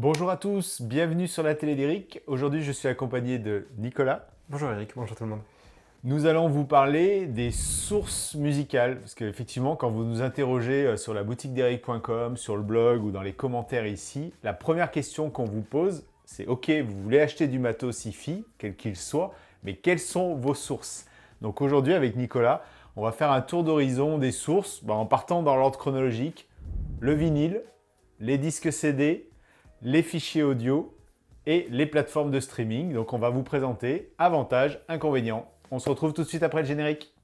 Bonjour à tous, bienvenue sur la télé d'Eric. Aujourd'hui, je suis accompagné de Nicolas. Bonjour Eric, bonjour tout le monde. Nous allons vous parler des sources musicales, parce qu'effectivement, quand vous nous interrogez euh, sur la boutique d'Eric.com, sur le blog ou dans les commentaires ici, la première question qu'on vous pose, c'est OK, vous voulez acheter du matos IFI, quel qu'il soit, mais quelles sont vos sources Donc aujourd'hui, avec Nicolas, on va faire un tour d'horizon des sources bah, en partant dans l'ordre chronologique le vinyle, les disques CD, les fichiers audio et les plateformes de streaming. Donc on va vous présenter avantages, inconvénients. On se retrouve tout de suite après le générique.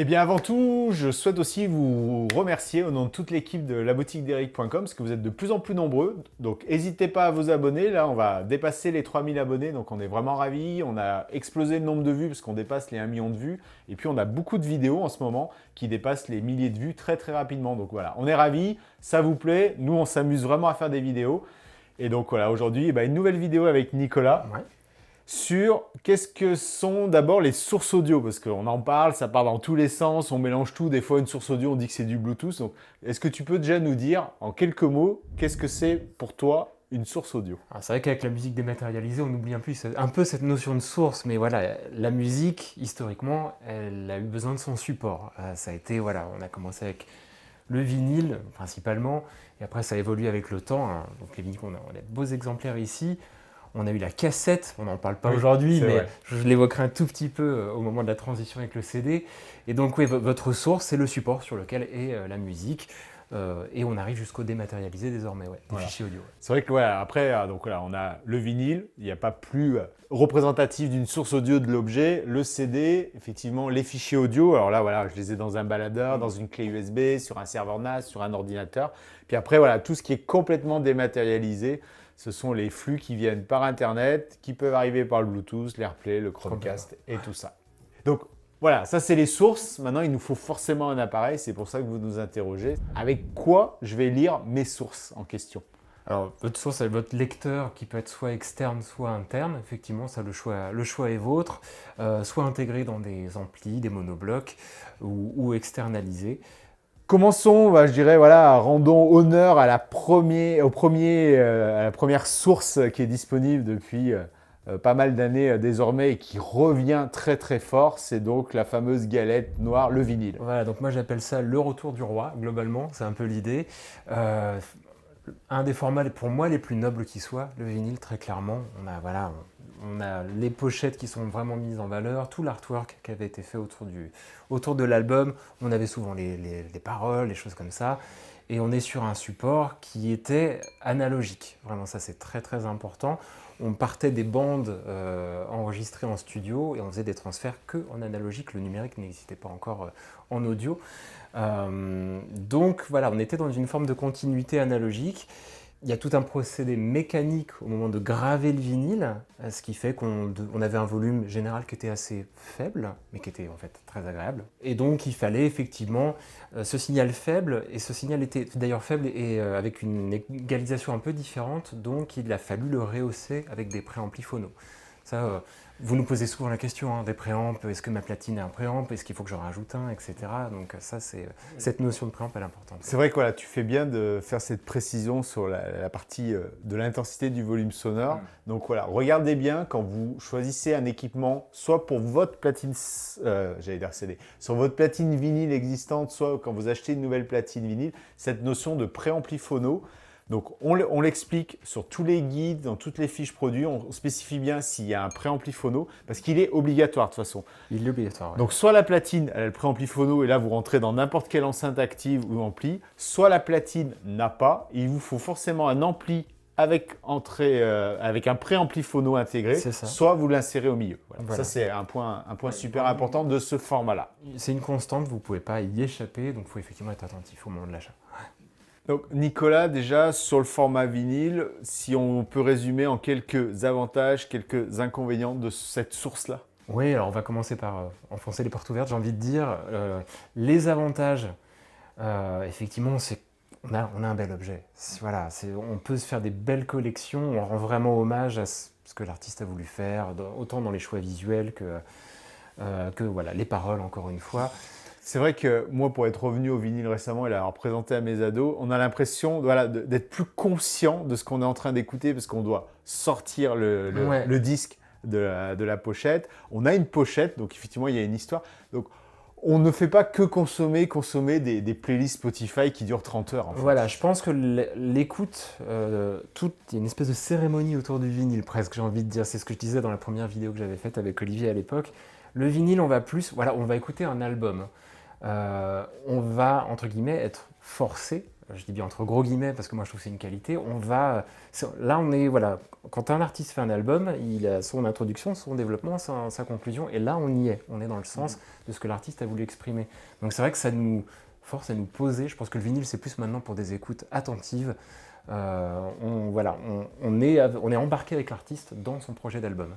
Eh bien, avant tout, je souhaite aussi vous remercier au nom de toute l'équipe de la boutique d'Eric.com parce que vous êtes de plus en plus nombreux. Donc, n'hésitez pas à vous abonner. Là, on va dépasser les 3000 abonnés. Donc, on est vraiment ravis. On a explosé le nombre de vues parce qu'on dépasse les 1 million de vues. Et puis, on a beaucoup de vidéos en ce moment qui dépassent les milliers de vues très, très rapidement. Donc, voilà, on est ravis. Ça vous plaît. Nous, on s'amuse vraiment à faire des vidéos. Et donc, voilà, aujourd'hui, eh ben, une nouvelle vidéo avec Nicolas sur qu'est-ce que sont d'abord les sources audio, parce qu'on en parle, ça part dans tous les sens, on mélange tout, des fois une source audio, on dit que c'est du Bluetooth. Donc, est-ce que tu peux déjà nous dire en quelques mots qu'est-ce que c'est pour toi une source audio ah, C'est vrai qu'avec la musique dématérialisée, on oublie un peu, un peu cette notion de source, mais voilà, la musique, historiquement, elle a eu besoin de son support. Euh, ça a été, voilà, on a commencé avec le vinyle principalement, et après ça a évolué avec le temps. Hein. Donc les vinyles, on a, on a de beaux exemplaires ici on a eu la cassette, on n'en parle pas aujourd'hui, mais je, l'évoquerai un tout petit peu euh, au moment de la transition avec le CD. Et donc, oui, votre source, c'est le support sur lequel est euh, la musique. Euh, et on arrive jusqu'au dématérialisé désormais, ouais, des fichiers audio. C'est vrai que après, donc on a le vinyle, il n'y a pas plus représentatif d'une source audio de l'objet, le CD, effectivement, les fichiers audio. Alors là, voilà, je les ai dans un baladeur, dans une clé USB, sur un serveur NAS, sur un ordinateur. Puis après, voilà, tout ce qui est complètement dématérialisé, ce sont les flux qui viennent par Internet, qui peuvent arriver par le Bluetooth, l'AirPlay, le Chromecast et tout ça. Donc voilà, ça c'est les sources. Maintenant, il nous faut forcément un appareil. C'est pour ça que vous nous interrogez. Avec quoi je vais lire mes sources en question Alors, votre source, c'est votre lecteur qui peut être soit externe, soit interne. Effectivement, ça, le choix, le choix est vôtre. Euh, soit intégré dans des amplis, des monoblocs ou, ou externalisé. Commençons, bah, je dirais, voilà, rendons honneur à la, première, au premier, euh, à la première source qui est disponible depuis euh, euh, pas mal d'années désormais et qui revient très très fort, c'est donc la fameuse galette noire, le vinyle. Voilà, donc moi j'appelle ça le retour du roi, globalement, c'est un peu l'idée. un des formats pour moi les plus nobles qui soient, le vinyle, très clairement. On a, voilà, on a les pochettes qui sont vraiment mises en valeur, tout l'artwork qui avait été fait autour, autour de l'album. On avait souvent les, paroles, les choses comme ça. Et on est sur un support qui était analogique. Vraiment, ça c'est très très important. On partait des bandes euh, enregistrées en studio et on faisait des transferts que en analogique. Le numérique n'existait pas encore euh, en audio. Euh, donc voilà, on était dans une forme de continuité analogique il y a tout un procédé mécanique au moment de graver le vinyle, euh, ce qui fait qu'on avait un volume général qui était assez faible, mais qui était en fait très agréable. Et donc il fallait effectivement euh, ce signal faible, et ce signal était d'ailleurs faible et euh, avec une égalisation un peu différente, donc il a fallu le rehausser avec des préamplis phonaux. Euh, vous nous posez souvent la question hein, des préampes, est-ce que ma platine est un préamp, est-ce qu'il faut que j'en rajoute un, etc. Donc ça, c'est euh, cette notion de préamp, elle est importante. C'est vrai que tu fais bien de faire cette précision sur la, partie euh, de l'intensité du volume sonore. Mm. Donc voilà, regardez bien quand vous choisissez un équipement, soit pour votre platine, j'allais dire CD, sur votre platine vinyle existante, soit quand vous achetez une nouvelle platine vinyle, cette notion de préampli phono. Donc on l'explique sur tous les guides, dans toutes les fiches produits, on spécifie bien s'il y a un préampli phono, parce qu'il est obligatoire de toute façon. Il est obligatoire. Donc soit la platine, elle a le préampli phono, et là vous rentrez dans n'importe quelle enceinte active ou ampli, soit la platine n'a pas, il vous faut forcément un ampli avec entrée, euh, avec un préampli phono intégré, soit vous l'insérez au milieu. Ça c'est un point, un point super important de ce format-là. C'est une constante, vous ne pouvez pas y échapper, donc il faut effectivement être attentif au moment de l'achat. Donc Nicolas, déjà sur le format vinyle, si on peut résumer en quelques avantages, quelques inconvénients de cette source-là Oui, alors on va commencer par euh, enfoncer les portes ouvertes, j'ai envie de dire. Euh, les avantages, euh, effectivement, c'est on a, un bel objet. on peut se faire des belles collections, on rend vraiment hommage à ce que l'artiste a voulu faire, autant dans les choix visuels que, que voilà, les paroles, encore une fois. C'est vrai que moi, pour être revenu au vinyle récemment et l'avoir présenté à mes ados, on a l'impression voilà, d'être plus conscient de ce qu'on est en train d'écouter parce qu'on doit sortir le, disque de la, pochette. On a une pochette, donc effectivement, il y a une histoire. Donc, on ne fait pas que consommer, consommer des, playlists Spotify qui durent 30 heures. Voilà, je pense que l'écoute, euh, toute, il y a une espèce de cérémonie autour du vinyle presque, j'ai envie de dire. C'est ce que je disais dans la première vidéo que j'avais faite avec Olivier à l'époque. Le vinyle, on va plus, voilà, on va écouter un album. Euh, on va, entre guillemets, être forcé, je dis bien entre gros guillemets parce que moi je trouve que c'est une qualité, on va... Euh, là on est, voilà, quand un artiste fait un album, il a son introduction, son développement, sa, conclusion, et là on y est, on est dans le mm. sens de ce que l'artiste a voulu exprimer. Donc c'est vrai que ça nous force à nous poser, je pense que le vinyle c'est plus maintenant pour des écoutes attentives, euh, on, voilà, on, est, on est embarqué avec l'artiste dans son projet d'album.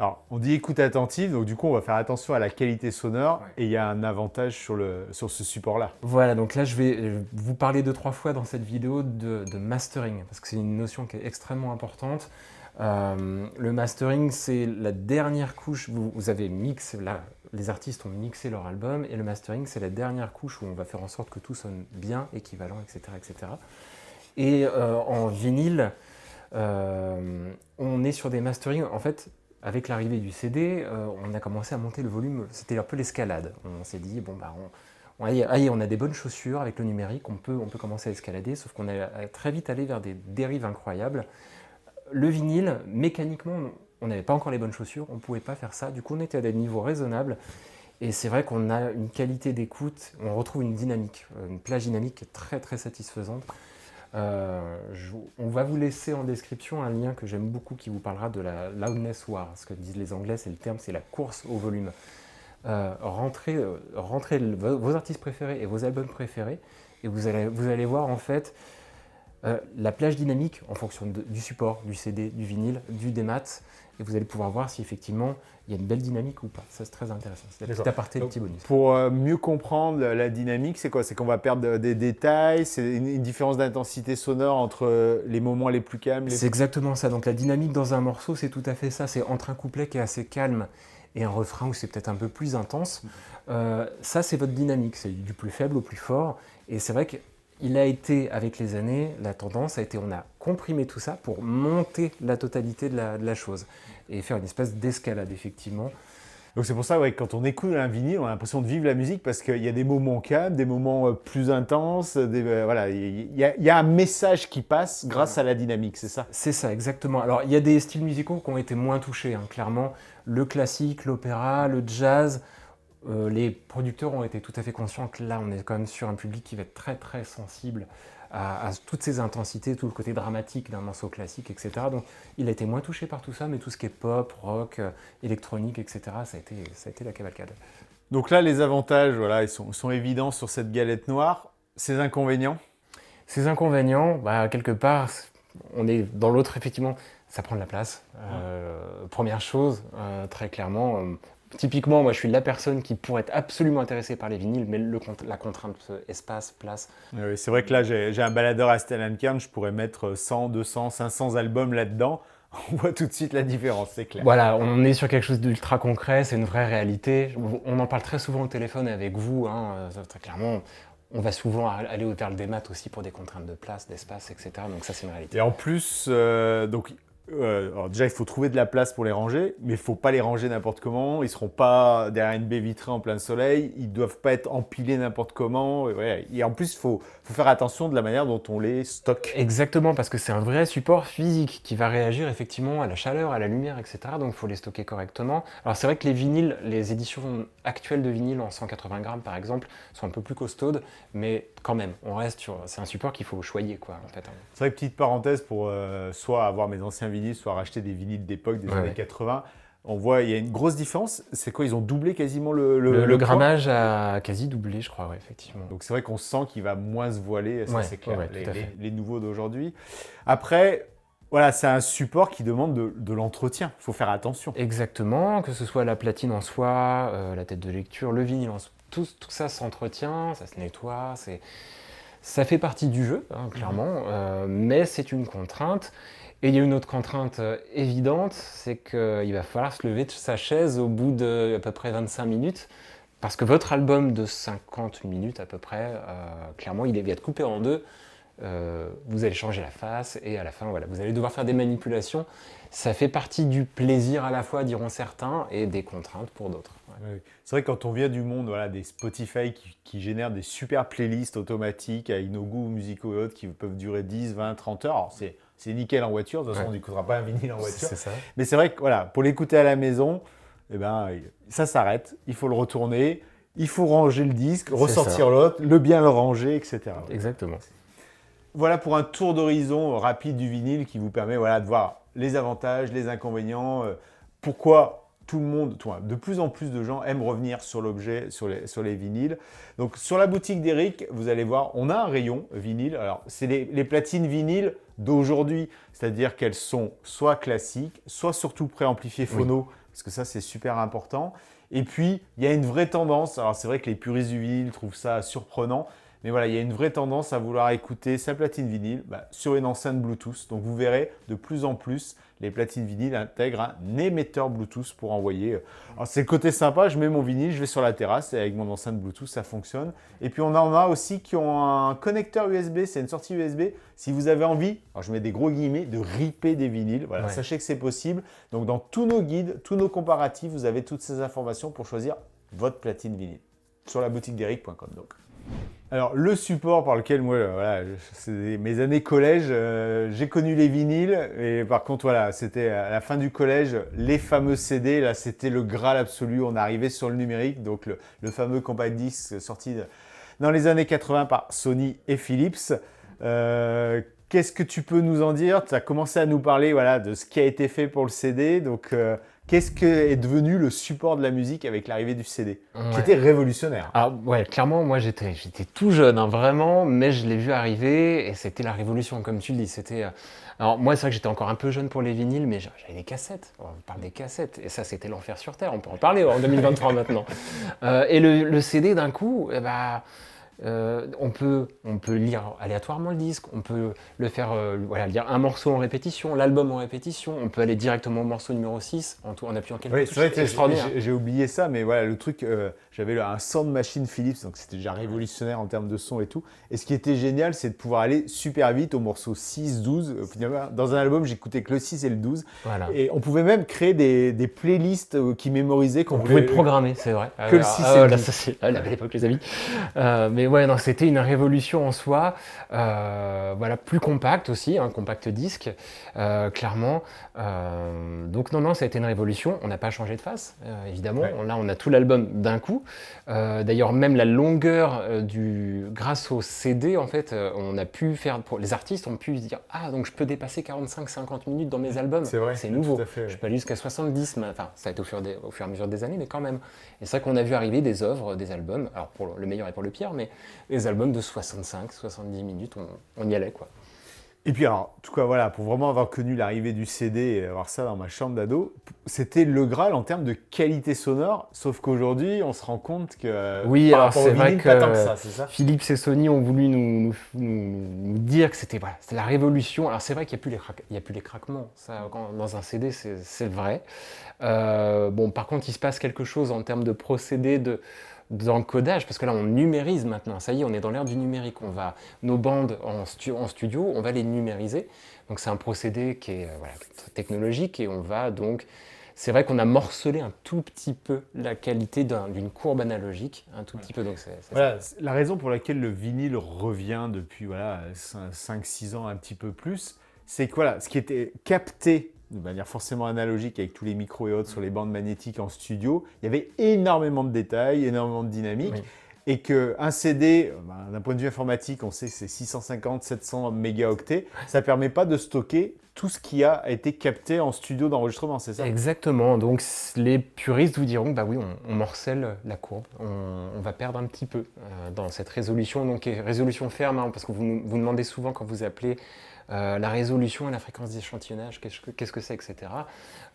Alors, on dit écoute attentive, donc du coup, on va faire attention à la qualité sonore et il y a un avantage sur, le, sur ce support-là. Voilà, donc là, je vais vous parler deux, trois fois dans cette vidéo de, mastering, parce que c'est une notion qui est extrêmement importante. Euh, le mastering, c'est la dernière couche, vous, avez mixé, là, les artistes ont mixé leur album, et le mastering, c'est la dernière couche où on va faire en sorte que tout sonne bien, équivalent, etc. etc. Et euh, en vinyle, euh, on est sur des masterings, en fait, avec l'arrivée du CD, euh, on a commencé à monter le volume. C'était un peu l'escalade. On s'est dit, bon, bah, on, a des bonnes chaussures avec le numérique, on peut, on peut commencer à escalader, sauf qu'on est euh, très vite allé vers des dérives incroyables. Le vinyle, mécaniquement, on n'avait pas encore les bonnes chaussures, on ne pouvait pas faire ça. Du coup, on était à des niveaux raisonnables. Et c'est vrai qu'on a une qualité d'écoute, on retrouve une dynamique, euh, une plage dynamique très très satisfaisante. Euh, on va vous laisser en description un lien que j'aime beaucoup qui vous parlera de la loudness war. Ce que disent les Anglais, c'est le terme, c'est la course au volume. Euh, rentrez, euh, vos artistes préférés et vos albums préférés et vous allez, vous allez voir en fait euh, la plage dynamique en fonction du support, du CD, du vinyle, du démat, et vous allez pouvoir voir si effectivement il y a une belle dynamique ou pas. Ça, c'est très intéressant. C'est la petite aparté, le petit bonus. Pour euh, mieux comprendre la dynamique, c'est quoi C'est qu'on va perdre euh, des détails, c'est une, différence d'intensité sonore entre les moments les plus calmes. C'est exactement ça. Donc la dynamique dans un morceau, c'est tout à fait ça. C'est entre un couplet qui est assez calme et un refrain où c'est peut-être un peu plus intense. Mmh. ça, c'est votre dynamique. C'est du plus faible au plus fort. Et c'est vrai que il a été, avec les années, la tendance a été, on a comprimé tout ça pour monter la totalité de la, chose et faire une espèce d'escalade, effectivement. Donc c'est pour ça, ouais, quand on écoute un vinyle, on a l'impression de vivre la musique parce qu'il y a des moments calmes, des moments euh, plus intenses, euh, il y, a un message qui passe grâce à la dynamique, c'est ça C'est ça, exactement. Alors il y a des styles musicaux qui ont été moins touchés, hein, clairement. Le classique, l'opéra, le jazz, euh, les producteurs ont été tout à fait conscients que là, on est quand même sur un public qui va être très très sensible à, toutes ces intensités, tout le côté dramatique d'un morceau classique, etc. Donc il a été moins touché par tout ça, mais tout ce qui est pop, rock, euh, électronique, etc., ça a, été, ça a été la cavalcade. Donc là, les avantages, voilà, ils sont, évidents sur cette galette noire. Ses inconvénients Ses inconvénients, bah, quelque part, on est dans l'autre, effectivement, ça prend de la place. Euh, première chose, très clairement, Typiquement, moi, je suis la personne qui pourrait être absolument intéressée par les vinyles, mais la contrainte euh, espace, place. Ah c'est vrai que là, j'ai un baladeur à Stellan je pourrais mettre 100, 200, 500 albums là-dedans. On voit tout de suite la différence, c'est clair. Voilà, on est sur quelque chose d'ultra concret, c'est une vraie réalité. On en parle très souvent au téléphone avec vous, hein, euh, très clairement on va souvent aller au terme des maths aussi pour des contraintes de place, d'espace, etc. Donc ça, c'est une réalité. Et en plus, euh, donc euh, alors déjà, il faut trouver de la place pour les ranger, mais il ne faut pas les ranger n'importe comment. Ils seront pas derrière une baie vitrée en plein soleil. Ils ne doivent pas être empilés n'importe comment. Et, en plus, il faut, faire attention de la manière dont on les stocke. Exactement, parce que c'est un vrai support physique qui va réagir effectivement à la chaleur, à la lumière, etc. Donc, il faut les stocker correctement. Alors, c'est vrai que les vinyles, les éditions actuelles de vinyle en 180 grammes, par exemple, sont un peu plus costaudes, mais quand même, on reste sur. C'est un support qu'il faut choyer, quoi, en hein. C'est vrai, petite parenthèse pour euh, soit avoir mes anciens soit racheter des vinyles d'époque des années 80. On voit, il y a une grosse différence. C'est quoi Ils ont doublé quasiment le Le, grammage a quasi doublé, je crois, effectivement. Donc c'est vrai qu'on sent qu'il va moins se voiler, ça c'est clair, les, nouveaux d'aujourd'hui. Après, voilà, c'est un support qui demande de, l'entretien. Il faut faire attention. Exactement, que ce soit la platine en soi, euh, la tête de lecture, le vinyle en Tout, ça s'entretient, ça se nettoie, c'est ça fait partie du jeu, hein, clairement, mm-hmm. euh, mais c'est une contrainte. Et il y a une autre contrainte euh, évidente, c'est qu'il va falloir se lever de sa chaise au bout de à peu près 25 minutes, parce que votre album de 50 minutes à peu près, euh, clairement, il bien de couper en deux. Euh, vous allez changer la face et à la fin, voilà, vous allez devoir faire des manipulations. Ça fait partie du plaisir à la fois, diront certains, et des contraintes pour d'autres. C'est vrai que quand on vient du monde voilà, des Spotify qui, qui, génèrent des super playlists automatiques à nos goûts musicaux et autres qui peuvent durer 10, 20, 30 heures, c'est c'est nickel en voiture. De toute façon, on n'écoutera pas un vinyle en voiture. Mais c'est vrai que voilà, pour l'écouter à la maison, eh ben, ça s'arrête. Il faut le retourner. Il faut ranger le disque, ressortir l'autre, le bien le ranger, etc. Exactement. Voilà pour un tour d'horizon rapide du vinyle qui vous permet voilà, de voir les avantages, les inconvénients, euh, pourquoi tout le monde, toi, de plus en plus de gens aiment revenir sur l'objet, sur les, sur vinyles. Donc sur la boutique d'Eric, vous allez voir, on a un rayon vinyle. Alors c'est les, les, platines vinyles d'aujourd'hui, c'est-à-dire qu'elles sont soit classiques, soit surtout préamplifiées phono, parce que ça c'est super important. Et puis, il y a une vraie tendance, alors c'est vrai que les puristes du trouvent ça surprenant, mais voilà, il y a une vraie tendance à vouloir écouter sa platine vinyle bah, sur une enceinte Bluetooth. Donc vous verrez, de plus en plus, les platines vinyles intègrent un émetteur Bluetooth pour envoyer. Euh, alors c'est le côté sympa, je mets mon vinyle, je vais sur la terrasse et avec mon enceinte Bluetooth, ça fonctionne. Et puis on en a aussi qui ont un connecteur USB, c'est une sortie USB. Si vous avez envie, alors je mets des gros guillemets, de riper des vinyles, sachez que c'est possible. Donc dans tous nos guides, tous nos comparatifs, vous avez toutes ces informations pour choisir votre platine vinyle sur la boutique d'Eric.com donc. Alors, le support par lequel, moi, euh, voilà, c'est mes années collège, euh, j'ai connu les vinyles. Et par contre, voilà, c'était à la fin du collège, les fameux CD, là, c'était le graal absolu. On arrivait sur le numérique, donc le, fameux compact disc sorti dans les années 80 par Sony et Philips. Euh, qu'est-ce que tu peux nous en dire Tu as commencé à nous parler voilà, de ce qui a été fait pour le CD. Donc, qu'est-ce que est devenu le support de la musique avec l'arrivée du CD, qui était révolutionnaire. Ah ouais, clairement, moi j'étais j'étais tout jeune, hein, vraiment, mais je l'ai vu arriver et c'était la révolution, comme tu le dis. C'était euh, alors moi c'est vrai que j'étais encore un peu jeune pour les vinyles, mais j'avais des cassettes. On parle des cassettes et ça c'était l'enfer sur terre. On peut en parler en 2023 maintenant. Euh, et le, CD d'un coup, eh bah euh, on, peut, on peut lire aléatoirement le disque, on peut le faire euh, lire un morceau en répétition, l'album en répétition, on peut aller directement au morceau numéro 6 en, tout, en appuyant quelque oui, J'ai oublié ça, mais voilà, le truc, euh, j'avais un Sound Machine Philips, donc c'était déjà révolutionnaire en termes de son et tout. Et ce qui était génial, c'est de pouvoir aller super vite au morceau 6, 12. Dans un album, j'écoutais que le 6 et le 12. Et on pouvait même créer des, playlists euh, qui mémorisaient qu'on pouvait programmer, c'est vrai. Que le 6 ah, et le 12. c'est à l'époque, les amis. Euh, mais ouais, non, c'était une révolution en soi. Euh, voilà, plus compact aussi, un hein, compact disque, clairement. donc non, non, ça a été une révolution. On n'a pas changé de face, évidemment. Là, on a tout l'album d'un coup. Euh, d'ailleurs, même la longueur euh, du, grâce au CD, en fait, euh, on a pu faire, pour, les artistes ont pu se dire, ah, donc je peux dépasser 45-50 minutes dans mes albums. C'est vrai. C'est nouveau. Je peux aller jusqu'à 70, enfin, ça a été au fur, et à mesure des années, mais quand même. Et c'est vrai qu'on a vu arriver des œuvres, des albums, alors pour le meilleur et pour le pire, mais des albums de 65, 70 minutes, on y allait, quoi. Et puis alors, en tout cas, voilà, pour vraiment avoir connu l'arrivée du CD et avoir ça dans ma chambre d'ado, c'était le Graal en termes de qualité sonore, sauf qu'aujourd'hui, on se rend compte que... Oui, alors c'est vrai que, philippe Philips et Sony ont voulu nous, dire que c'était voilà, la révolution. Alors c'est vrai qu'il n'y a, a, plus les craquements, dans un CD, c'est vrai. Euh, bon, par contre, il se passe quelque chose en termes de procédé, de dans le parce que là on numérise maintenant, ça y est, on est dans l'ère du numérique, on va, nos bandes en, studio, on va les numériser, donc c'est un procédé qui est euh, technologique et on va donc, c'est vrai qu'on a morcelé un tout petit peu la qualité d'une courbe analogique, un tout petit peu. Donc c la raison pour laquelle le vinyle revient depuis voilà, 5-6 ans un petit peu plus, c'est que voilà, ce qui était capté de manière forcément analogique avec tous les micros et autres sur les bandes magnétiques en studio, il y avait énormément de détails, énormément de dynamique. Et qu'un CD, ben, d'un point de vue informatique, on sait que c'est 650-700 mégaoctets, ça ne permet pas de stocker tout ce qui a été capté en studio d'enregistrement, c'est ça Exactement. Donc les puristes vous diront, bah oui, on, morcelle la courbe, on, va perdre un petit peu euh, dans cette résolution. Donc résolution ferme, hein, parce que vous, vous demandez souvent quand vous appelez euh, la résolution et la fréquence d'échantillonnage, qu'est-ce que c'est, etc.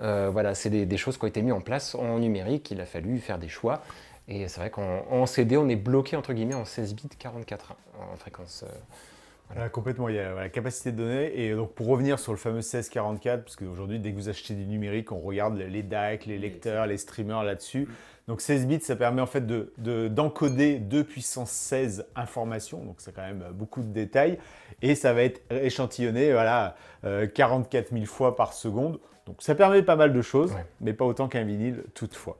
Euh, voilà, c'est des, choses qui ont été mises en place en numérique, il a fallu faire des choix. Et c'est vrai qu'en CD, on est bloqué entre guillemets en 16 bits 44 hein, en fréquence. Euh, voilà. complètement, il y a la capacité de données. Et donc, pour revenir sur le fameux 1644, parce qu'aujourd'hui, dès que vous achetez du numérique, on regarde les DAC, les lecteurs, les streamers là-dessus. Mm. Donc 16 bits, ça permet en fait d'encoder 2 puissance 16 informations, donc c'est quand même beaucoup de détails, et ça va être échantillonné voilà, 44 euh, 000 fois par seconde. Donc ça permet pas mal de choses, mais pas autant qu'un vinyle toutefois.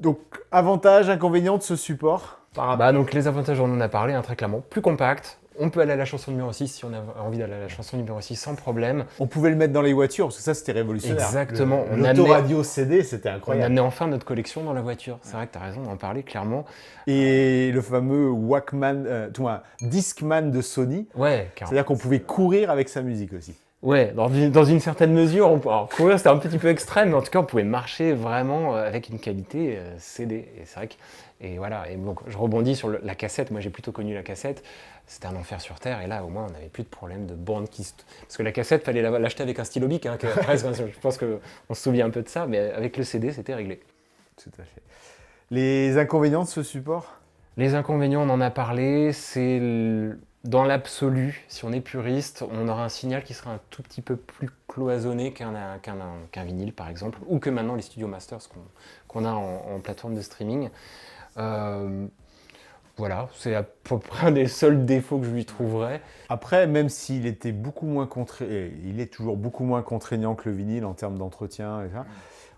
Donc avantages, inconvénients de ce support bah, donc les avantages, on en a parlé un hein, très clairement. Plus compact, on peut aller à la chanson numéro 6 si on a envie d'aller à la chanson numéro 6 sans problème. On pouvait le mettre dans les voitures parce que ça c'était révolutionnaire. Exactement. L'autoradio CD, c'était incroyable. On amenait enfin notre collection dans la voiture. C'est vrai que tu as raison d'en parler clairement. Et le fameux Walkman, euh, Discman de Sony. Ouais, C'est-à-dire qu'on pouvait courir avec sa musique aussi. Ouais, dans une, certaine mesure, on, alors courir c'était un petit peu extrême, mais en tout cas on pouvait marcher vraiment euh, avec une qualité euh, CD. Et c'est vrai que et voilà, et donc je rebondis sur la cassette, moi j'ai plutôt connu la cassette, c'était un enfer sur Terre, et là au moins on n'avait plus de problème de bande qui... se... Parce que la cassette, fallait l'acheter avec un stylo bic, hein, hein, je pense qu'on se souvient un peu de ça, mais avec le CD c'était réglé. Tout à fait. Les inconvénients de ce support Les inconvénients, on en a parlé, c'est dans l'absolu, si on est puriste, on aura un signal qui sera un tout petit peu plus cloisonné qu'un vinyle par exemple, ou que maintenant les studios masters qu'on a en plateforme de streaming. Euh, voilà, c'est à peu près un des seuls défauts que je lui trouverais. Après, même s'il était beaucoup moins contraignant, il est toujours beaucoup moins contraignant que le vinyle en termes d'entretien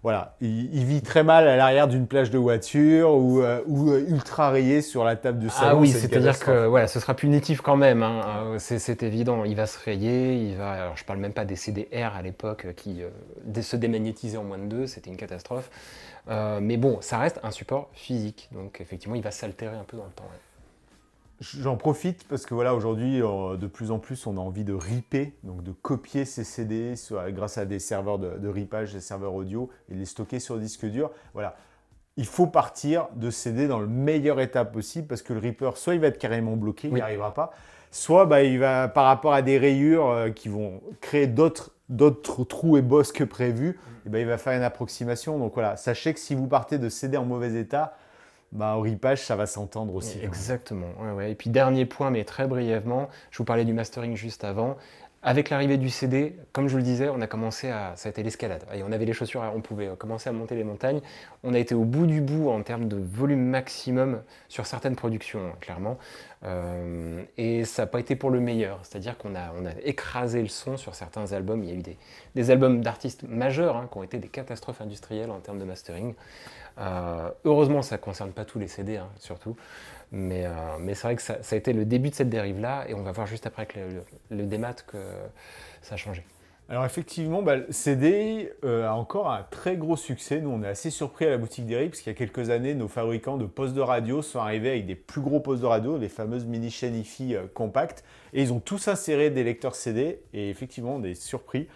Voilà, il, vit très mal à l'arrière d'une plage de voiture ou, euh, euh, ultra rayé sur la table du ah salon. Ah oui, c'est-à-dire que voilà, ce sera punitif quand même, hein. c'est évident. Il va se rayer, il va. Alors je parle même pas des CDR à l'époque qui se démagnétisaient en moins de deux, c'était une catastrophe. Euh, mais bon, ça reste un support physique, donc effectivement, il va s'altérer un peu dans le temps. J'en profite parce que voilà, aujourd'hui, euh, de plus en plus, on a envie de riper, donc de copier ces CD soit euh, grâce à des serveurs de, de, ripage, des serveurs audio, et les stocker sur disque dur. Voilà. Il faut partir de CD dans le meilleur état possible parce que le ripper, soit il va être carrément bloqué, il n'y arrivera pas, soit bah, il va, par rapport à des rayures qui vont créer d'autres d'autres trous et bosses que prévu, mm. et eh ben, il va faire une approximation. Donc voilà, sachez que si vous partez de CD en mauvais état, bah, au ripage, ça va s'entendre aussi. Hein. Exactement. Et puis, dernier point, mais très brièvement, je vous parlais du mastering juste avant. Avec l'arrivée du CD, comme je le disais, on a commencé à. Ça a été l'escalade. on avait les chaussures, on pouvait commencer à monter les montagnes. On a été au bout du bout en termes de volume maximum sur certaines productions, hein, clairement. Euh, et ça n'a pas été pour le meilleur. C'est-à-dire qu'on a, on a écrasé le son sur certains albums. Il y a eu des, albums d'artistes majeurs hein, qui ont été des catastrophes industrielles en termes de mastering. Euh, heureusement, ça ne concerne pas tous les CD, hein, surtout. Euh, mais, c'est vrai que ça, a été le début de cette dérive-là, et on va voir juste après avec le, démat que ça a changé. Alors effectivement, bah, CD euh, a encore un très gros succès. Nous, on est assez surpris à la boutique dérive parce qu'il y a quelques années, nos fabricants de postes de radio sont arrivés avec des plus gros postes de radio, les fameuses mini chaînes IFI compactes, et ils ont tous inséré des lecteurs CD, et effectivement, on est surpris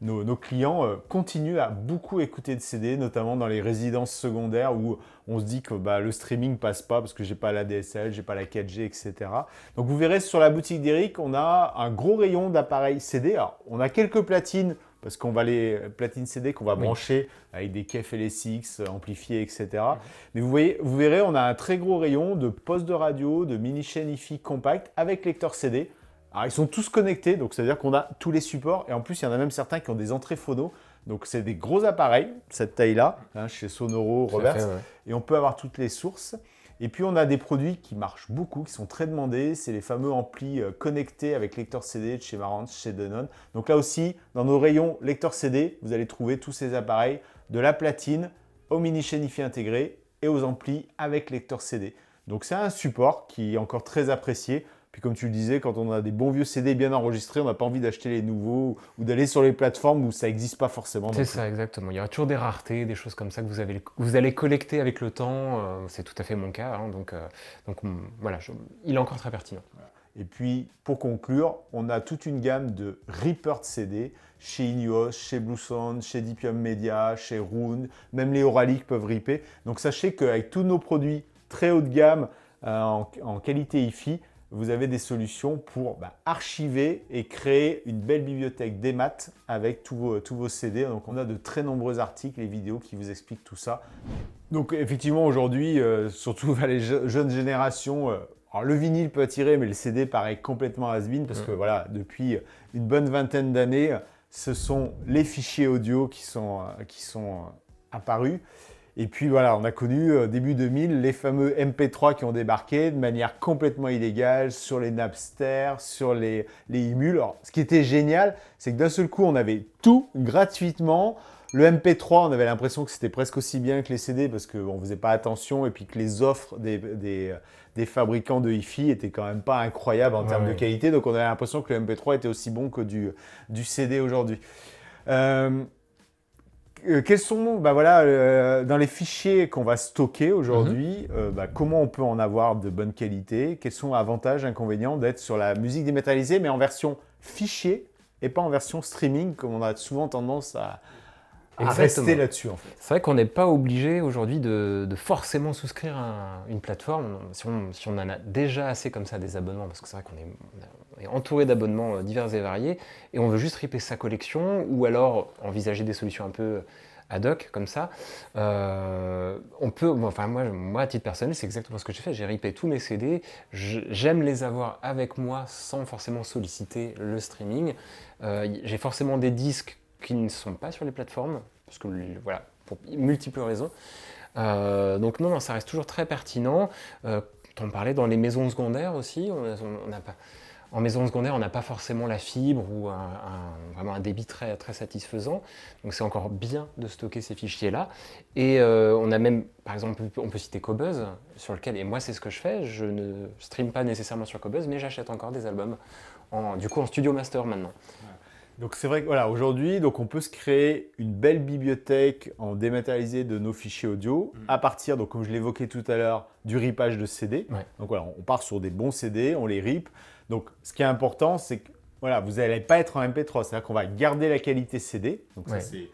nos, clients euh, continuent à beaucoup écouter de CD, notamment dans les résidences secondaires où on se dit que bah, le streaming passe pas parce que j'ai pas la DSL, j'ai pas la 4G, etc. Donc vous verrez sur la boutique d'Eric, on a un gros rayon d'appareils CD. Alors, on a quelques platines parce qu'on va les euh, platines CD qu'on va brancher avec des KEF LSX euh, amplifiés, etc. Mhm. Mais vous, verrez, on a un très gros rayon de postes de radio, de mini chaîne IFI compact avec lecteur CD ils sont tous connectés, donc c'est-à-dire qu'on a tous les supports. Et en plus, il y en a même certains qui ont des entrées phono. Donc, c'est des gros appareils, cette taille-là, hein, chez Sonoro, Roberts. Et on peut avoir toutes les sources. Et puis, on a des produits qui marchent beaucoup, qui sont très demandés. C'est les fameux amplis euh, connectés avec lecteur CD de chez Marantz, chez Denon. Donc là aussi, dans nos rayons lecteur CD, vous allez trouver tous ces appareils, de la platine au mini chenifi intégré et aux amplis avec lecteur CD. Donc c'est un support qui est encore très apprécié. Puis comme tu le disais, quand on a des bons vieux CD bien enregistrés, on n'a pas envie d'acheter les nouveaux ou d'aller sur les plateformes où ça n'existe pas forcément. C'est ça, exactement. Il y aura toujours des raretés, des choses comme ça que vous, avez, vous allez collecter avec le temps. Euh, c'est tout à fait mon cas. Hein, donc, euh, donc mm, voilà, il est encore très pertinent. Et puis, pour conclure, on a toute une gamme de Reaper de CD chez Ineos, chez Blue Sound, chez Dipium Media, chez Rune, même les Oralic peuvent ripper. Donc sachez qu'avec tous nos produits très haut de gamme euh, en, en qualité hi-fi, vous avez des solutions pour bah, archiver et créer une belle bibliothèque des maths avec tous vos, CD. Donc on a de très nombreux articles et vidéos qui vous expliquent tout ça. Donc effectivement aujourd'hui, euh, surtout bah, les jeunes générations, euh, le vinyle peut attirer, mais le CD paraît complètement has parce que mm. voilà, depuis euh, une bonne vingtaine d'années, ce sont les fichiers audio qui sont, qui sont apparus. Et puis voilà, on a connu euh, début 2000 les fameux MP3 qui ont débarqué de manière complètement illégale sur les Napster, sur les, les Imul. E Alors, ce qui était génial, c'est que d'un seul coup, on avait tout gratuitement. Le MP3, on avait l'impression que c'était presque aussi bien que les CD parce qu'on ne faisait pas attention et puis que les offres des, fabricants de hi-fi étaient quand même pas incroyables en termes de qualité. Donc on avait l'impression que le MP3 était aussi bon que du, du CD aujourd'hui. Euh, euh, quels sont, bah voilà, euh, dans les fichiers qu'on va stocker aujourd'hui, mhm. euh, bah, comment on peut en avoir de bonne qualité Quels sont avantages, inconvénients d'être sur la musique dématérialisée, mais en version fichier et pas en version streaming, comme on a souvent tendance à, à rester là-dessus. En fait. C'est vrai qu'on n'est pas obligé aujourd'hui de, forcément souscrire à une plateforme. Si on, en a déjà assez comme ça des abonnements, parce que c'est vrai qu'on est, entouré d'abonnements euh, divers et variés, et on veut juste ripper sa collection, ou alors envisager des solutions un peu ad hoc comme ça. Euh, on peut, enfin moi, moi à titre personnel, c'est exactement ce que j'ai fait. J'ai ripé tous mes CD. J'aime les avoir avec moi sans forcément solliciter le streaming. Euh, j'ai forcément des disques qui ne sont pas sur les plateformes, parce que voilà, pour multiples raisons. Euh, donc non, ça reste toujours très pertinent. Euh, on parlait dans les maisons secondaires aussi, en maison secondaire, on n'a pas forcément la fibre ou un, vraiment un débit très, satisfaisant. Donc c'est encore bien de stocker ces fichiers-là. Et euh, on a même, par exemple, on peut citer Cobuzz, sur lequel, et moi c'est ce que je fais, je ne stream pas nécessairement sur Cobuzz, mais j'achète encore des albums, du coup en studio master maintenant. Donc c'est vrai que voilà, aujourd'hui, donc on peut se créer une belle bibliothèque en dématérialisé de nos fichiers audio mm. à partir, donc comme je l'évoquais tout à l'heure, du ripage de CD. Donc voilà, on part sur des bons CD, on les rip. Donc ce qui est important, c'est que voilà, vous n'allez pas être en MP3, c'est-à-dire qu'on va garder la qualité CD. Donc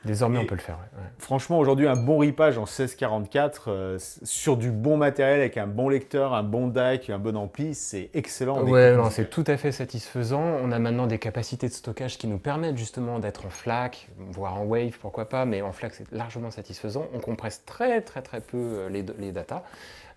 Désormais, on peut le faire. Franchement, aujourd'hui, un bon ripage en 1644 euh, sur du bon matériel avec un bon lecteur, un bon DAC, un bon ampli, c'est excellent. Ouais, c'est tout à fait satisfaisant. On a maintenant des capacités de stockage qui nous permettent justement d'être en FLAC, voire en WAVE, pourquoi pas, mais en FLAC, c'est largement satisfaisant. On compresse très, très, très peu euh, les, les datas.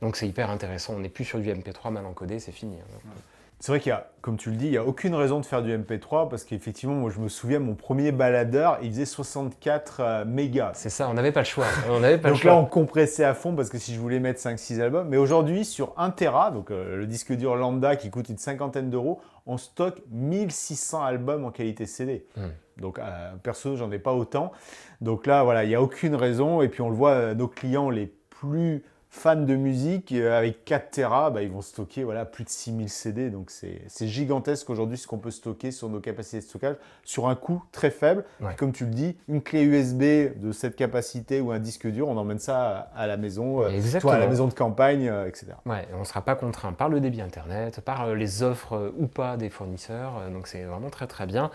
Donc c'est hyper intéressant. On n'est plus sur du MP3 mal encodé, c'est fini. Hein. C'est vrai qu'il y a, comme tu le dis, il n'y a aucune raison de faire du MP3 parce qu'effectivement, moi je me souviens, mon premier baladeur, il faisait 64 euh, mégas. C'est ça, on n'avait pas le choix. On pas donc là, on compressait à fond parce que si je voulais mettre 5-6 albums. Mais aujourd'hui, sur 1 Tera, donc euh, le disque dur lambda qui coûte une cinquantaine d'euros, on stocke 1600 albums en qualité CD. Hmm. Donc euh, perso, j'en ai pas autant. Donc là, voilà, il n'y a aucune raison. Et puis on le voit, euh, nos clients les plus fans de musique, euh, avec 4 Tera, bah, ils vont stocker voilà, plus de 6000 CD. Donc c'est gigantesque aujourd'hui ce qu'on peut stocker sur nos capacités de stockage sur un coût très faible. comme tu le dis, une clé USB de cette capacité ou un disque dur, on emmène ça à la maison, toi euh, à la maison de campagne, euh, etc. Ouais, on ne sera pas contraint par le débit Internet, par les offres ou pas des fournisseurs. donc c'est vraiment très très bien.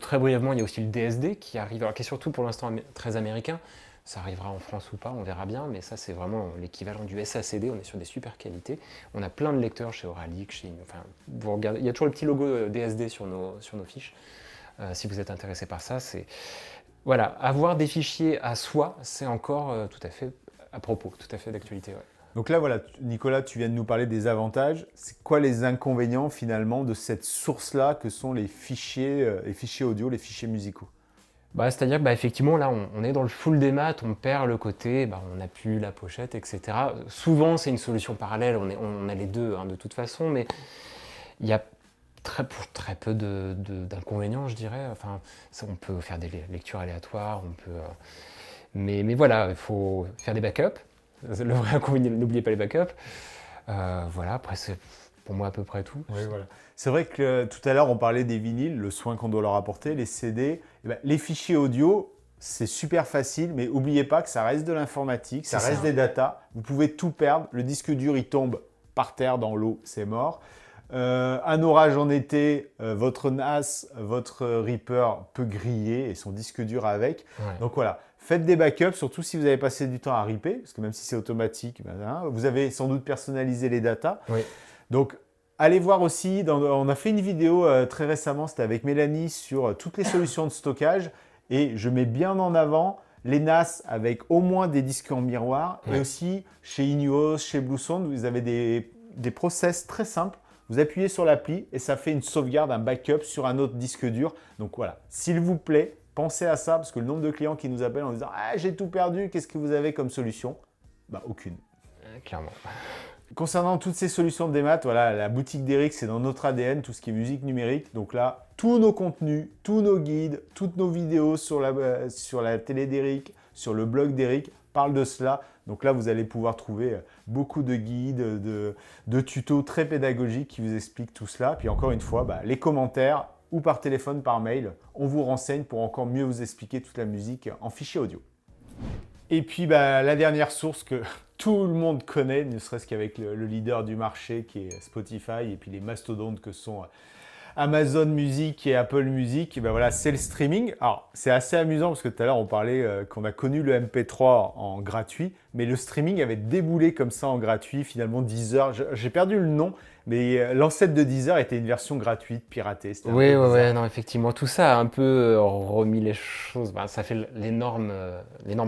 très brièvement, il y a aussi le DSD qui arrive, qui est surtout pour l'instant très américain. Ça arrivera en France ou pas, on verra bien, mais ça c'est vraiment l'équivalent du SACD, on est sur des super qualités. On a plein de lecteurs chez Oralic, chez... Enfin, vous regardez, il y a toujours le petit logo euh, DSD sur nos, sur nos fiches. Euh, si vous êtes intéressé par ça, c'est... Voilà, avoir des fichiers à soi, c'est encore euh, tout à fait à propos, tout à fait d'actualité. Donc là, voilà, Nicolas, tu viens de nous parler des avantages. C'est quoi les inconvénients finalement de cette source-là que sont les fichiers, les fichiers audio, les fichiers musicaux bah, C'est-à-dire bah, effectivement, là, on, est dans le full des maths, on perd le côté, bah, on n'a plus la pochette, etc. Souvent, c'est une solution parallèle, on, est, on a les deux hein, de toute façon, mais il y a très, pour très peu d'inconvénients, de, je dirais. Enfin, on peut faire des lectures aléatoires, on peut... Euh, mais, mais, voilà, il faut faire des backups. Le vrai inconvénient, n'oubliez pas les backups. Euh, voilà, après, c'est pour moi à peu près tout. C'est vrai que euh, tout à l'heure, on parlait des vinyles, le soin qu'on doit leur apporter, les CD. Eh ben, les fichiers audio, c'est super facile, mais oubliez pas que ça reste de l'informatique, ça reste des datas. Vous pouvez tout perdre. Le disque dur, il tombe par terre dans l'eau, c'est mort. Euh, un orage en été, euh, votre NAS, votre Reaper peut griller et son disque dur avec. Donc voilà, faites des backups, surtout si vous avez passé du temps à ripper, parce que même si c'est automatique, ben, hein, vous avez sans doute personnalisé les datas. Oui. Donc, allez voir aussi, on a fait une vidéo euh, très récemment, c'était avec Mélanie, sur euh, toutes les solutions de stockage. Et je mets bien en avant les NAS avec au moins des disques en miroir. Et aussi, chez Inuos, chez Blue Sound, vous avez des, des process très simples vous appuyez sur l'appli et ça fait une sauvegarde, un backup sur un autre disque dur. Donc voilà, s'il vous plaît, pensez à ça parce que le nombre de clients qui nous appellent en disant ah, j'ai tout perdu, qu'est-ce que vous avez comme solution Bah aucune. Euh, clairement. Concernant toutes ces solutions de démat, voilà, la boutique d'Eric, c'est dans notre ADN, tout ce qui est musique numérique. Donc là, tous nos contenus, tous nos guides, toutes nos vidéos sur la, euh, sur la télé d'Eric, sur le blog d'Eric, parlent de cela. Donc là, vous allez pouvoir trouver euh, beaucoup de guides, de, de, tutos très pédagogiques qui vous expliquent tout cela. Puis encore une fois, bah, les commentaires ou par téléphone, par mail, on vous renseigne pour encore mieux vous expliquer toute la musique en fichier audio. Et puis bah, la dernière source que tout le monde connaît, ne serait-ce qu'avec le, leader du marché qui est Spotify et puis les mastodontes que sont euh, Amazon Music et Apple Music, bah, voilà, c'est le streaming. Alors, c'est assez amusant parce que tout à l'heure, on parlait euh, qu'on a connu le MP3 en gratuit mais le streaming avait déboulé comme ça en gratuit, finalement Deezer, j'ai perdu le nom, mais euh, l'ancêtre de Deezer était une version gratuite, piratée. Oui, oui, ouais, non, effectivement, tout ça a un peu euh, remis les choses, ben, ça fait euh, l'énorme,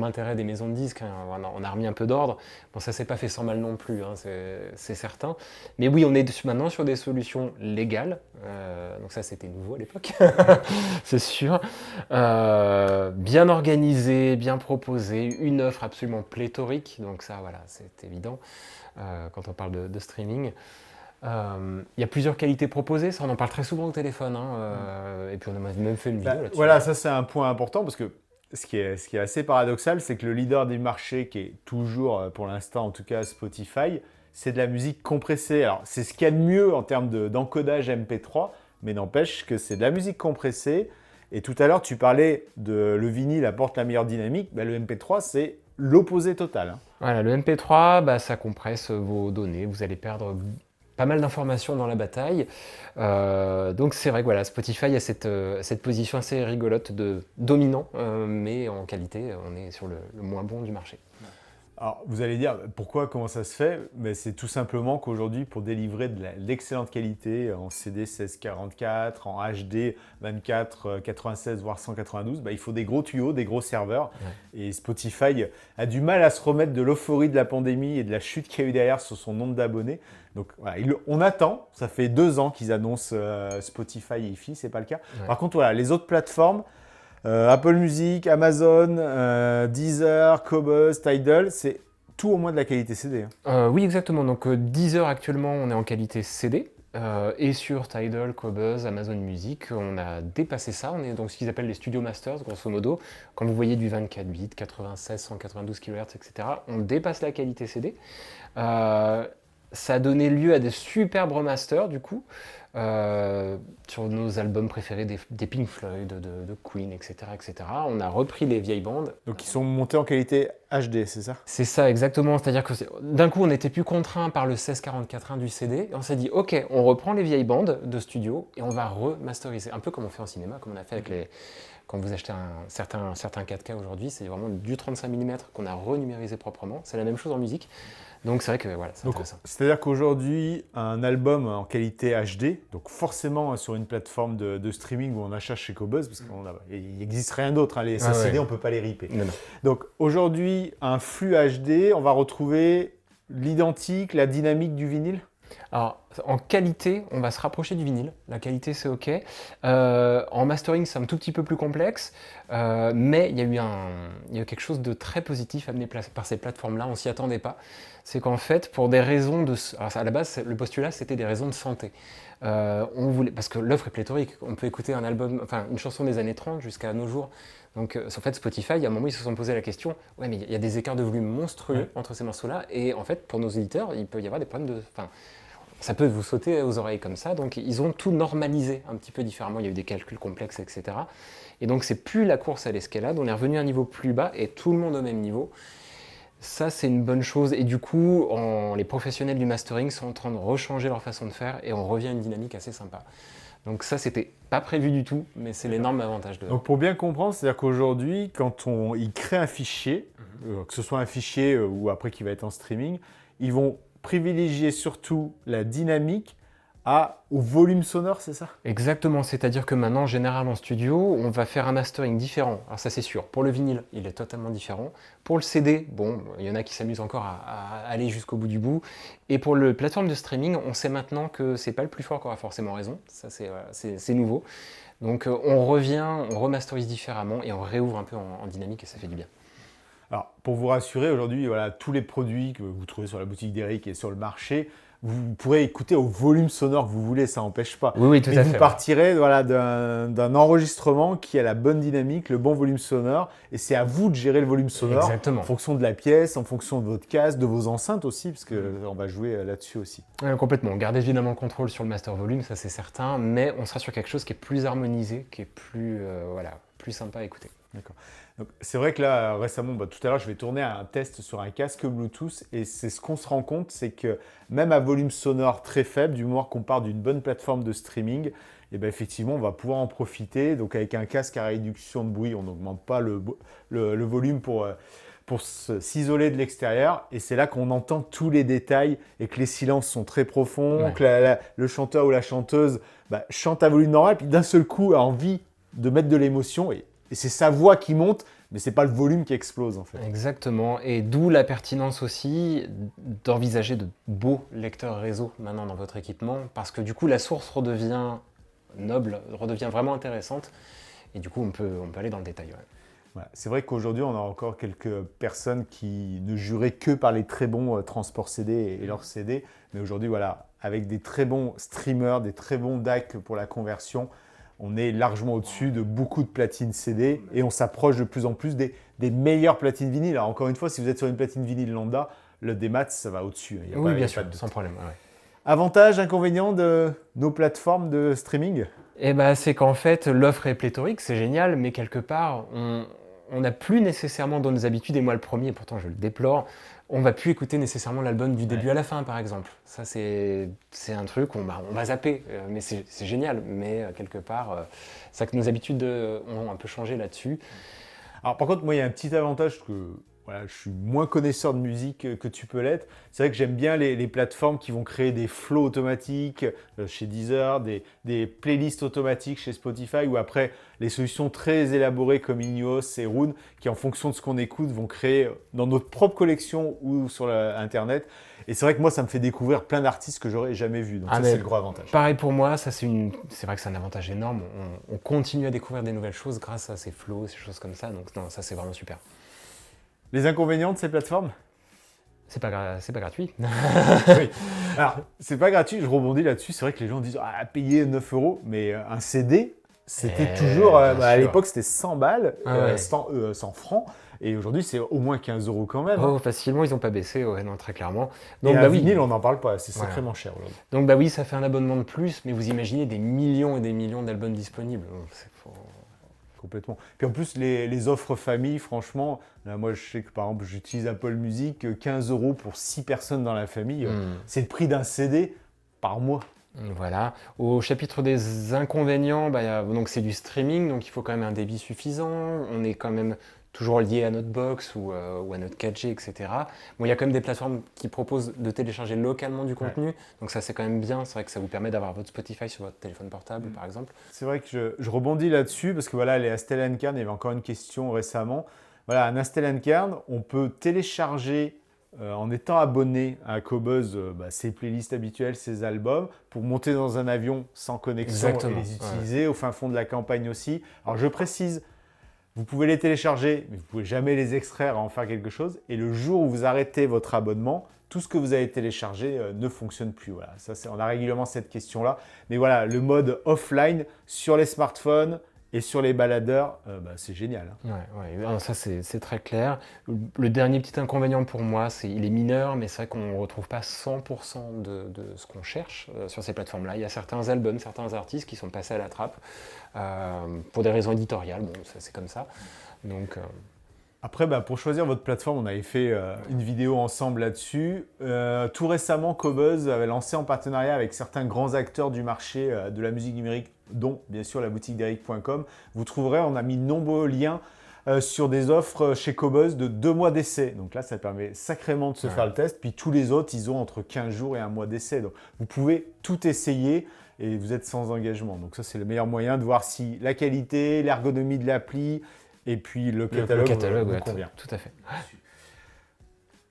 intérêt des maisons de disques, hein. on a remis un peu d'ordre, bon ça s'est pas fait sans mal non plus, hein, c'est certain, mais oui, on est maintenant sur des solutions légales, donc ça c'était nouveau à l'époque, c'est sûr, bien organisé, bien proposé, une offre absolument pléthorique, donc ça, voilà, c'est évident euh, quand on parle de, streaming. Euh, il y a plusieurs qualités proposées, ça on en parle très souvent au téléphone, hein, euh, et puis on a même fait une bah, vidéo là-dessus. Voilà, ça c'est un point important parce que ce qui est, ce qui est assez paradoxal, c'est que le leader du marché, qui est toujours pour l'instant en tout cas Spotify, c'est de la musique compressée. Alors c'est ce qu'il y a de mieux en termes d'encodage MP3, mais n'empêche que c'est de la musique compressée. Et tout à l'heure, tu parlais de le vinyle apporte la meilleure dynamique. Bah, le MP3, c'est l'opposé total. Hein. Voilà, le MP3, bah, ça compresse euh, vos données, vous allez perdre euh, pas mal d'informations dans la bataille. Euh, donc c'est vrai que voilà, Spotify a cette, position assez rigolote de dominant, mais en qualité, on est sur le moins bon du marché. Alors, vous allez dire pourquoi, comment ça se fait Mais c'est tout simplement qu'aujourd'hui, pour délivrer de l'excellente qualité en CD 1644, en HD 24, 96, voire 192, bah, il faut des gros tuyaux, des gros serveurs. Et Spotify a du mal à se remettre de l'euphorie de la pandémie et de la chute qu'il y a eu derrière sur son nombre d'abonnés. Donc, on attend. Ça fait deux ans qu'ils annoncent euh, Spotify et ce n'est pas le cas. Par contre, voilà, les autres plateformes. Euh, Apple Music, Amazon, euh, Deezer, Cobus, Tidal, c'est tout au moins de la qualité CD. Hein. Euh, oui, exactement. Donc Deezer actuellement, on est en qualité CD. et sur Tidal, Cobuzz, Amazon Music, on a dépassé ça. On est dans ce qu'ils appellent les Studio Masters, grosso modo. Quand vous voyez du 24 bits, 96, 192 kHz, etc., on dépasse la qualité CD. ça a donné lieu à des superbes masters, du coup. Euh, sur nos albums préférés des, Pink Floyd, de, Queen, etc., etc. On a repris les vieilles bandes. Donc ils sont montés en qualité HD, c'est ça C'est ça, exactement. C'est-à-dire que d'un coup, on n'était plus contraint par le 16-44-1 hein, du CD. On s'est dit, OK, on reprend les vieilles bandes de studio et on va remasteriser. Un peu comme on fait en cinéma, comme on a fait avec les... Quand vous achetez un certain, certain 4K aujourd'hui, c'est vraiment du 35 mm qu'on a renumérisé proprement. C'est la même chose en musique. Donc c'est vrai que voilà, c'est ça. C'est-à-dire qu'aujourd'hui, un album en qualité HD, donc forcément hein, sur une plateforme de, streaming où on achète chez Cobuzz, parce qu'il n'existe rien d'autre, hein, les ah SSD, on ne peut pas les ripper. Donc aujourd'hui, un flux HD, on va retrouver l'identique, la dynamique du vinyle alors, en qualité, on va se rapprocher du vinyle. La qualité, c'est OK. Euh, en mastering, c'est un tout petit peu plus complexe. Euh, mais il y a eu y a quelque chose de très positif amené par ces plateformes-là. On ne s'y attendait pas. C'est qu'en fait, pour des raisons de. Alors, à la base, le postulat, c'était des raisons de santé. Euh, on voulait, parce que l'offre est pléthorique. On peut écouter un album, enfin, une chanson des années 30 jusqu'à nos jours. Donc, en fait, Spotify, à un moment, ils se sont posé la question ouais, mais il y a des écarts de volume monstrueux entre ces morceaux-là, et en fait, pour nos éditeurs, il peut y avoir des problèmes de. Enfin, ça peut vous sauter aux oreilles comme ça. Donc ils ont tout normalisé un petit peu différemment. Il y a eu des calculs complexes, etc. Et donc c'est plus la course à l'escalade. On est revenu à un niveau plus bas et tout le monde au même niveau. Ça, c'est une bonne chose. Et du coup, les professionnels du mastering sont en train de rechanger leur façon de faire et on revient à une dynamique assez sympa. Donc ça, c'était pas prévu du tout, mais c'est l'énorme avantage de. Donc pour bien comprendre, c'est-à-dire qu'aujourd'hui, quand on, ils créent un fichier, mhm. euh, que ce soit un fichier euh, ou après qui va être en streaming, ils vont privilégier surtout la dynamique à, au volume sonore, c'est ça Exactement, c'est-à-dire que maintenant, en général, en studio, on va faire un mastering différent. Alors ça, c'est sûr. Pour le vinyle, il est totalement différent. Pour le CD, bon, il y en a qui s'amusent encore à, aller jusqu'au bout du bout. Et pour le plateforme de streaming, on sait maintenant que c'est pas le plus fort qu'on aura forcément raison. Ça, c'est nouveau. Donc, euh, on revient, on remasterise différemment et on réouvre un peu en dynamique et ça fait du bien. Alors, pour vous rassurer, aujourd'hui, voilà, tous les produits que vous trouvez sur la boutique d'Eric et sur le marché, vous pourrez écouter au volume sonore que vous voulez, ça n'empêche pas. Oui, tout à vous fait. Vous partirez voilà, d'un enregistrement qui a la bonne dynamique, le bon volume sonore, et c'est à vous de gérer le volume sonore Exactement. en fonction de la pièce, en fonction de votre casque, de vos enceintes aussi, parce qu'on on va jouer euh, là-dessus aussi. Oui, complètement. Gardez évidemment le contrôle sur le master volume, ça c'est certain, mais on sera sur quelque chose qui est plus harmonisé, qui est plus, euh, voilà, plus sympa à écouter. D'accord. C'est vrai que là, récemment, bah, tout à l'heure, je vais tourner un test sur un casque Bluetooth et c'est ce qu'on se rend compte, c'est que même à volume sonore très faible, du moment qu'on part d'une bonne plateforme de streaming, eh ben, effectivement, on va pouvoir en profiter. Donc avec un casque à réduction de bruit, on n'augmente pas le, volume pour, euh, s'isoler de l'extérieur. Et c'est là qu'on entend tous les détails et que les silences sont très profonds, que le chanteur ou la chanteuse bah, chante à volume normal, puis d'un seul coup a envie de mettre de l'émotion et et c'est sa voix qui monte, mais c'est pas le volume qui explose en fait. Exactement, et d'où la pertinence aussi d'envisager de beaux lecteurs réseau maintenant dans votre équipement, parce que du coup la source redevient noble, redevient vraiment intéressante, et du coup on peut, on peut aller dans le détail. C'est vrai qu'aujourd'hui, on a encore quelques personnes qui ne juraient que par les très bons euh, transports CD et, et mmh. leurs CD. Mais aujourd'hui, voilà, avec des très bons streamers, des très bons DAC pour la conversion, on est largement au-dessus de beaucoup de platines CD et on s'approche de plus en plus des, meilleures platines vinyles. Alors encore une fois, si vous êtes sur une platine vinyle lambda, le démat, ça va au-dessus. Hein. Oui, bien sûr, sans problème. Avantages, Avantage, inconvénient de nos plateformes de streaming eh ben, C'est qu'en fait, l'offre est pléthorique, c'est génial, mais quelque part, on n'a plus nécessairement dans nos habitudes, et moi le premier, pourtant je le déplore, on va plus écouter nécessairement l'album du début à la fin, par exemple. Ça, c'est un truc, on, va on va zapper, euh, mais c'est génial. Mais euh, quelque part, ça euh, que nos habitudes ont un peu changé là-dessus. Alors, par contre, moi, il y a un petit avantage que je suis moins connaisseur de musique que tu peux l'être. C'est vrai que j'aime bien les, plateformes qui vont créer des flows automatiques euh, chez Deezer, des, playlists automatiques chez Spotify, ou après les solutions très élaborées comme Ineos et Rune, qui en fonction de ce qu'on écoute vont créer euh, dans notre propre collection ou sur l'internet Internet. Et c'est vrai que moi, ça me fait découvrir plein d'artistes que j'aurais jamais vus. Donc ah, ça, c'est le gros avantage. Pareil pour moi, ça c'est une... c'est vrai que c'est un avantage énorme. On, continue à découvrir des nouvelles choses grâce à ces flows, ces choses comme ça. Donc ça c'est vraiment super. Les inconvénients de ces plateformes c'est pas, pas gratuit. Alors, c'est pas gratuit, je rebondis là-dessus. C'est vrai que les gens disent Ah, payer 9 euros, mais euh, un CD, c'était eh, toujours. Euh, bah, à l'époque, c'était 100 balles, 100, ah euh, francs. Et aujourd'hui, c'est au moins 15 euros quand même. Hein. Oh, facilement, ils n'ont pas baissé, non, très clairement. Donc, bah, oui. on n'en parle pas, c'est sacrément cher aujourd'hui. Donc, bah oui, ça fait un abonnement de plus, mais vous imaginez des millions et des millions d'albums disponibles complètement. Puis en plus, les, offres famille, franchement, là, moi je sais que par exemple, j'utilise Apple Music, 15 euh, euros pour 6 personnes dans la famille, euh, hmm. c'est le prix d'un CD par mois. Voilà. Au chapitre des inconvénients, bah, donc c'est du streaming, donc il faut quand même un débit suffisant. On est quand même toujours lié à notre box ou, euh, à notre 4G, etc. Bon, il y a quand même des plateformes qui proposent de télécharger localement du contenu, donc ça c'est quand même bien, c'est vrai que ça vous permet d'avoir votre Spotify sur votre téléphone portable mm. par exemple. C'est vrai que je, rebondis là-dessus, parce que voilà, les Astel Kern, il y avait encore une question récemment. Voilà, un on peut télécharger euh, en étant abonné à Cobuzz, euh, bah, ses playlists habituelles, ses albums, pour monter dans un avion sans connexion et les utiliser au fin fond de la campagne aussi. Alors je précise, vous pouvez les télécharger, mais vous ne pouvez jamais les extraire à en faire quelque chose. Et le jour où vous arrêtez votre abonnement, tout ce que vous avez téléchargé euh, ne fonctionne plus. Voilà, ça, on a régulièrement cette question-là. Mais voilà, le mode offline sur les smartphones, et sur les baladeurs, euh, bah, c'est génial. Hein. Ouais, euh, ça c'est très clair. Le dernier petit inconvénient pour moi, c'est il est mineur, mais c'est vrai qu'on ne retrouve pas 100% de, ce qu'on cherche euh, sur ces plateformes-là. Il y a certains albums, certains artistes qui sont passés à la trappe pour des raisons éditoriales. Bon, c'est comme ça. Donc, après, bah, pour choisir votre plateforme, on avait fait euh, une vidéo ensemble là-dessus. Euh, tout récemment, Cobuzz avait lancé en partenariat avec certains grands acteurs du marché euh, de la musique numérique, dont bien sûr la boutique d'Eric.com. Vous trouverez, on a mis nombreux liens sur des offres chez Cobuzz de deux mois d'essai. Donc là, ça permet sacrément de se faire le test. Puis tous les autres, ils ont entre 15 jours et un mois d'essai. Donc vous pouvez tout essayer et vous êtes sans engagement. Donc ça, c'est le meilleur moyen de voir si la qualité, l'ergonomie de l'appli, et puis le catalogue, le catalogue Tout, à fait.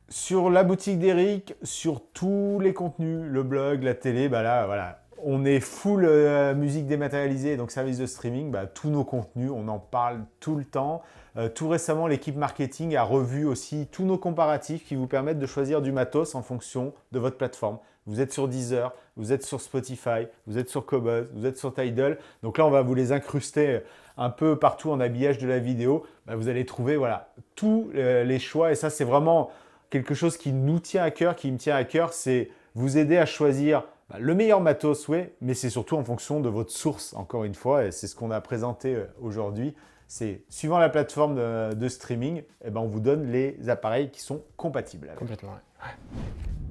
Sur la boutique d'Eric, sur tous les contenus, le blog, la télé, bah là, voilà, on est full euh, musique dématérialisée, donc service de streaming, bah, tous nos contenus, on en parle tout le temps. Euh, tout récemment, l'équipe marketing a revu aussi tous nos comparatifs qui vous permettent de choisir du matos en fonction de votre plateforme. Vous êtes sur Deezer, vous êtes sur Spotify, vous êtes sur Cobuzz, vous êtes sur Tidal. Donc là, on va vous les incruster un peu partout en habillage de la vidéo, bah, vous allez trouver voilà, tous euh, les choix. Et ça, c'est vraiment quelque chose qui nous tient à cœur, qui me tient à cœur, c'est vous aider à choisir bah, le meilleur matos, oui, mais c'est surtout en fonction de votre source, encore une fois, et c'est ce qu'on a présenté euh, aujourd'hui. C'est suivant la plateforme de, streaming, eh ben, on vous donne les appareils qui sont compatibles. Complètement,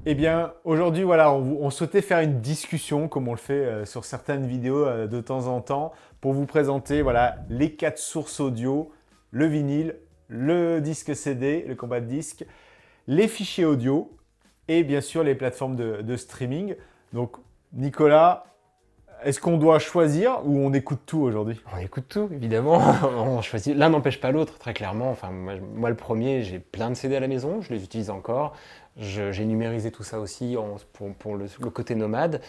Eh bien, aujourd'hui, voilà, on, souhaitait faire une discussion, comme on le fait euh, sur certaines vidéos de temps en temps, pour vous présenter voilà, les quatre sources audio, le vinyle, le disque CD, le combat de disque, les fichiers audio et bien sûr les plateformes de, streaming. Donc Nicolas, est-ce qu'on doit choisir ou on écoute tout aujourd'hui On écoute tout, évidemment. on choisit. L'un n'empêche pas l'autre, très clairement. Enfin, moi, le premier, j'ai plein de CD à la maison, je les utilise encore. J'ai numérisé tout ça aussi pour, le, le, côté nomade.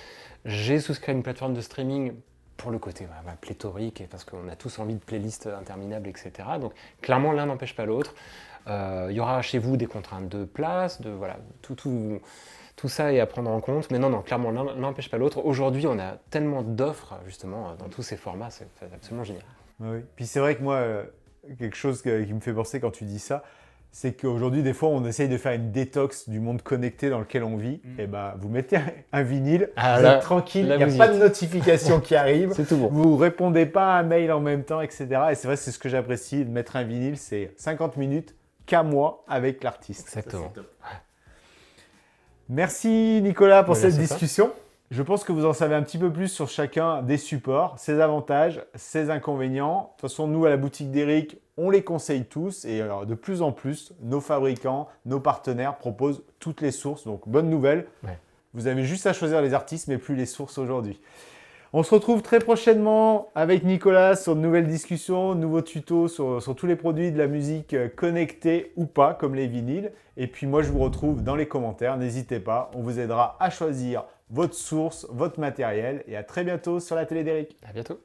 J'ai souscrit à une plateforme de streaming pour le côté bah, pléthorique, parce qu'on a tous envie de playlists interminables, etc. Donc clairement, l'un n'empêche pas l'autre. Euh, il y aura chez vous des contraintes de place, de voilà, tout, tout, ça est à prendre en compte. Mais non, non, clairement, l'un n'empêche pas l'autre. Aujourd'hui, on a tellement d'offres, justement, dans tous ces formats, c'est absolument génial. Oui. Puis c'est vrai que moi, euh, quelque chose qui me fait penser quand tu dis ça, c'est qu'aujourd'hui, des fois, on essaye de faire une détox du monde connecté dans lequel on vit. Mm. Et eh bah, ben, vous mettez un vinyle, ah, vous êtes tranquille, il n'y a pas de notification qui arrive. c'est tout bon. Vous répondez pas à un mail en même temps, etc. Et c'est vrai, c'est ce que j'apprécie de mettre un vinyle, c'est 50 minutes qu'à moi avec l'artiste. Exactement. Merci Nicolas pour cette discussion. Je pense que vous en savez un petit peu plus sur chacun des supports, ses avantages, ses inconvénients. De toute façon, nous, à la boutique d'Eric, on les conseille tous et euh, de plus en plus, nos fabricants, nos partenaires proposent toutes les sources. Donc, bonne nouvelle. Vous avez juste à choisir les artistes, mais plus les sources aujourd'hui. On se retrouve très prochainement avec Nicolas sur de nouvelles discussions, nouveaux tutos sur, sur, tous les produits de la musique euh, connectée ou pas, comme les vinyles. Et puis moi, je vous retrouve dans les commentaires. N'hésitez pas, on vous aidera à choisir votre source, votre matériel. Et à très bientôt sur la télé d'Eric. À bientôt.